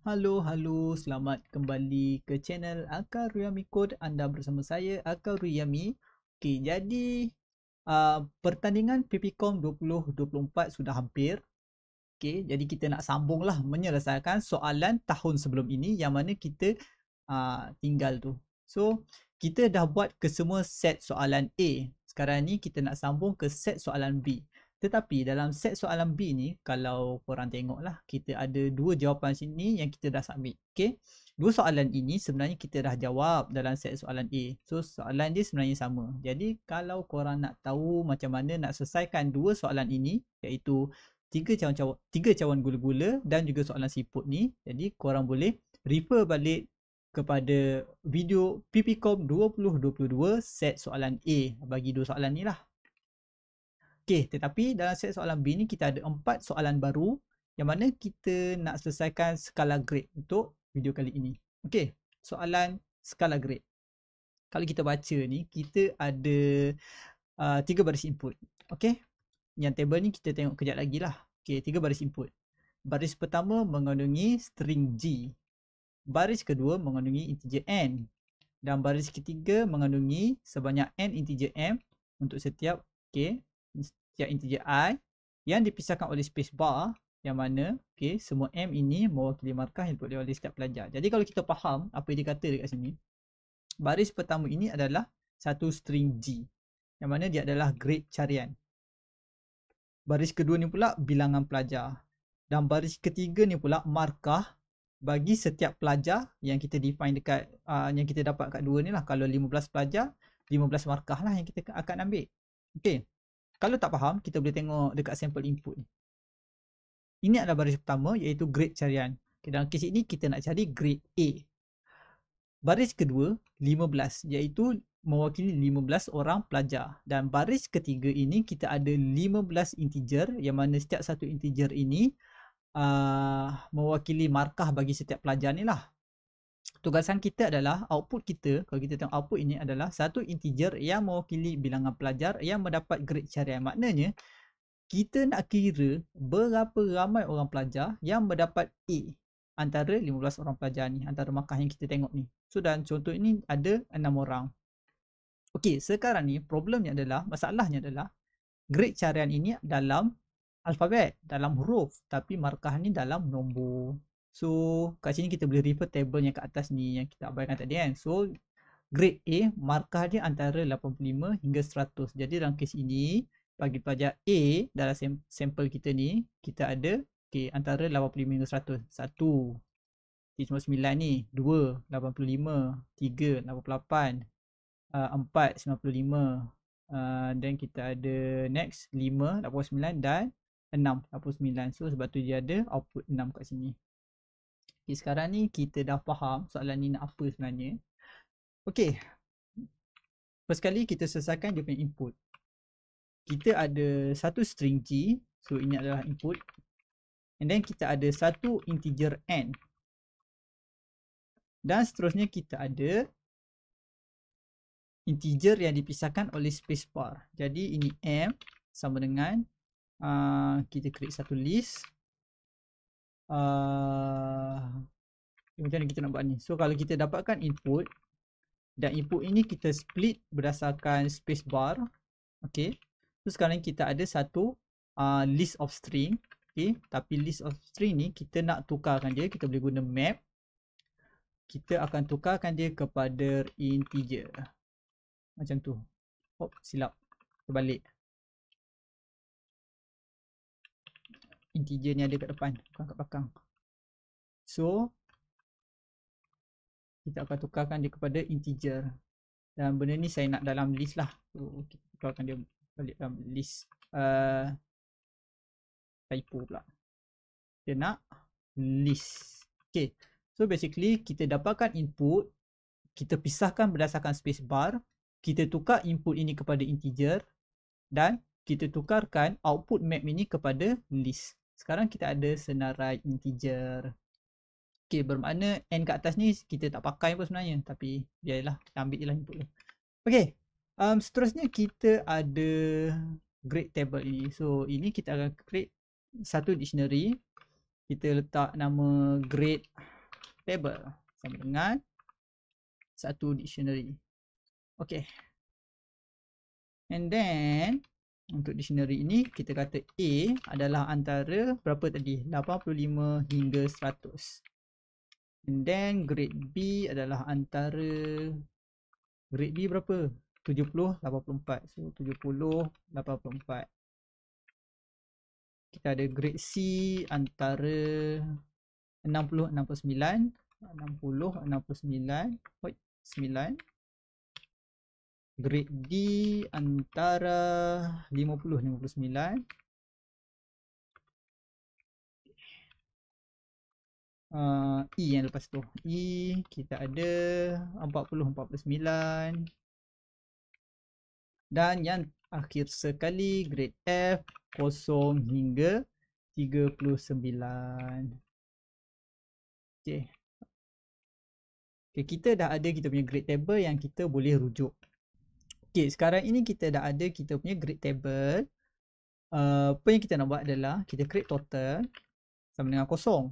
Halo, halo. Selamat kembali ke channel Akal Ruyami Code. Anda bersama saya, Akal Ruyami. Okey, jadi uh, pertandingan PPCOM 2024 sudah hampir. Okey, jadi kita nak sambunglah menyelesaikan soalan tahun sebelum ini yang mana kita uh, tinggal tu. So, kita dah buat kesemua set soalan A. Sekarang ni kita nak sambung ke set soalan B. Tetapi dalam set soalan B ni, kalau korang tengok lah, kita ada dua jawapan sini yang kita dah submit. Okay. Dua soalan ini sebenarnya kita dah jawab dalam set soalan A. So soalan dia sebenarnya sama. Jadi kalau korang nak tahu macam mana nak selesaikan dua soalan ini, iaitu tiga cawan, cawan, tiga cawan gula-gula dan juga soalan siput ni, jadi korang boleh refer balik kepada video PPCOM 2022 set soalan A bagi dua soalan ni lah. Okey, tetapi dalam set soalan B ni kita ada empat soalan baru yang mana kita nak selesaikan skala grade untuk video kali ini. Okey, soalan skala grade. Kalau kita baca ni, kita ada uh, tiga baris input. Okey, yang table ni kita tengok kejap lagi lah. Okey, tiga baris input. Baris pertama mengandungi string G. Baris kedua mengandungi integer N. Dan baris ketiga mengandungi sebanyak N integer M untuk setiap, okay setiap integer i yang dipisahkan oleh space bar yang mana okay, semua m ini mewakili markah yang diperoleh oleh setiap pelajar. Jadi kalau kita faham apa yang dia kata dekat sini, baris pertama ini adalah satu string g yang mana dia adalah grade carian. Baris kedua ni pula bilangan pelajar. Dan baris ketiga ni pula markah bagi setiap pelajar yang kita define dekat uh, yang kita dapat kat dua ni lah. Kalau 15 pelajar, 15 markah lah yang kita akan ambil. Okay. Kalau tak faham, kita boleh tengok dekat sampel input ni. Ini adalah baris pertama iaitu grade carian. Okay, dalam kes ini kita nak cari grade A. Baris kedua 15 iaitu mewakili 15 orang pelajar. Dan baris ketiga ini kita ada 15 integer yang mana setiap satu integer ini uh, mewakili markah bagi setiap pelajar ni lah tugasan kita adalah output kita kalau kita tengok output ini adalah satu integer yang mewakili bilangan pelajar yang mendapat grade carian maknanya kita nak kira berapa ramai orang pelajar yang mendapat A antara 15 orang pelajar ni antara markah yang kita tengok ni so dan contoh ini ada 6 orang Okey, sekarang ni problemnya adalah masalahnya adalah grade carian ini dalam alfabet dalam huruf tapi markah ni dalam nombor So kat sini kita boleh refer table yang kat atas ni yang kita abaikan tadi kan. So grade A markah dia antara 85 hingga 100. Jadi dalam kes ini bagi pelajar A dalam sampel kita ni kita ada okay, antara 85 hingga 100. 1. Okay, sembilan ni. 2. 85. 3. 88. Uh, 4, 95 uh, Then kita ada next 5, 89 dan 6, 89 So sebab tu dia ada output 6 kat sini Okay, sekarang ni kita dah faham soalan ni nak apa sebenarnya. Okay. First sekali kita selesaikan dia punya input. Kita ada satu string G. So ini adalah input. And then kita ada satu integer N. Dan seterusnya kita ada integer yang dipisahkan oleh space bar. Jadi ini M sama dengan uh, kita create satu list uh, macam mana kita nak buat ni so kalau kita dapatkan input dan input ini kita split berdasarkan space bar okey so sekarang kita ada satu uh, list of string okey tapi list of string ni kita nak tukarkan dia kita boleh guna map kita akan tukarkan dia kepada integer macam tu oh silap terbalik integer ni ada kat depan bukan kat belakang so kita akan tukarkan dia kepada integer dan benda ni saya nak dalam list lah so kita tukarkan dia balik dalam list uh, typo pula dia nak list okay so basically kita dapatkan input kita pisahkan berdasarkan space bar kita tukar input ini kepada integer dan kita tukarkan output map ini kepada list sekarang kita ada senarai integer Okay bermakna n kat atas ni kita tak pakai pun sebenarnya tapi biarlah kita ambil je lah input tu Okay um, seterusnya kita ada grade table ini so ini kita akan create satu dictionary kita letak nama grade table sama dengan satu dictionary Okay And then untuk dictionary ini kita kata A adalah antara berapa tadi 85 hingga 100 and then grade B adalah antara grade B berapa 70 84 so 70 84 kita ada grade C antara 60 69 60 69 oi 9 grade D antara 50-59 uh, E yang lepas tu E kita ada 40-49 dan yang akhir sekali grade F kosong hingga 39 okay. Okay, kita dah ada kita punya grade table yang kita boleh rujuk Okay, sekarang ini kita dah ada kita punya grid table. Uh, apa yang kita nak buat adalah kita create total sama dengan kosong.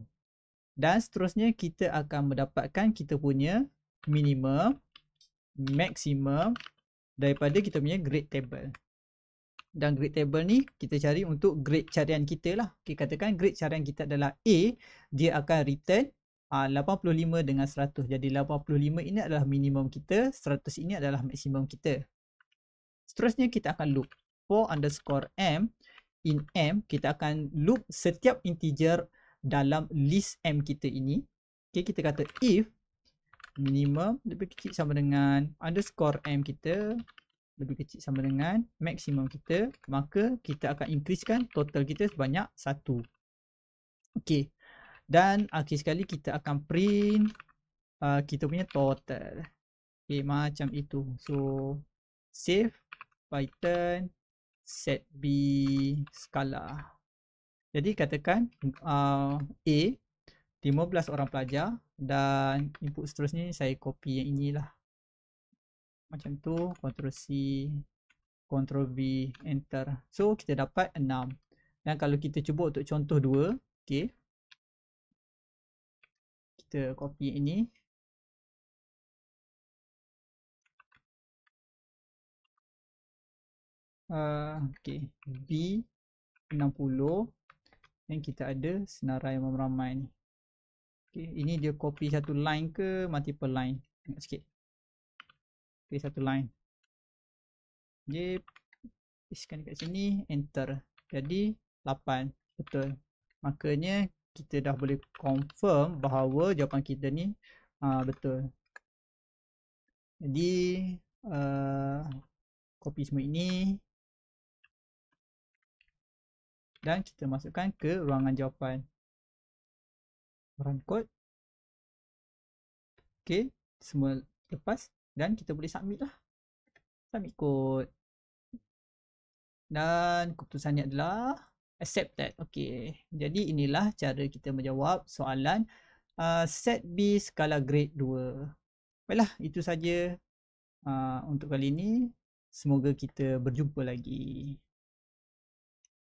Dan seterusnya kita akan mendapatkan kita punya minimum, maksimum daripada kita punya grid table. Dan grid table ni kita cari untuk grid carian kita lah. Okay, katakan grid carian kita adalah A, dia akan return ah, uh, 85 dengan 100. Jadi 85 ini adalah minimum kita, 100 ini adalah maksimum kita seterusnya kita akan loop for underscore m in m kita akan loop setiap integer dalam list m kita ini okay, kita kata if minimum lebih kecil sama dengan underscore m kita lebih kecil sama dengan maksimum kita maka kita akan increasekan total kita sebanyak satu. ok dan akhir sekali kita akan print uh, kita punya total ok macam itu so save python set b skala jadi katakan uh, a 15 orang pelajar dan input seterusnya saya copy yang inilah macam tu Control c Control v enter so kita dapat 6 dan kalau kita cuba untuk contoh 2 okey kita copy yang ini okay. B 60 dan kita ada senarai meramai ni. Okay. Ini dia copy satu line ke multiple line? Tengok sikit. Okay, satu line. J paste kat sini, enter. Jadi 8. Betul. Makanya kita dah boleh confirm bahawa jawapan kita ni uh, betul. Jadi uh, copy semua ini dan kita masukkan ke ruangan jawapan. Run kod, Okay, semua lepas dan kita boleh submit lah. Submit kod Dan keputusannya adalah accept that. Okay, jadi inilah cara kita menjawab soalan uh, set B skala grade 2. Baiklah, itu saja uh, untuk kali ini. Semoga kita berjumpa lagi.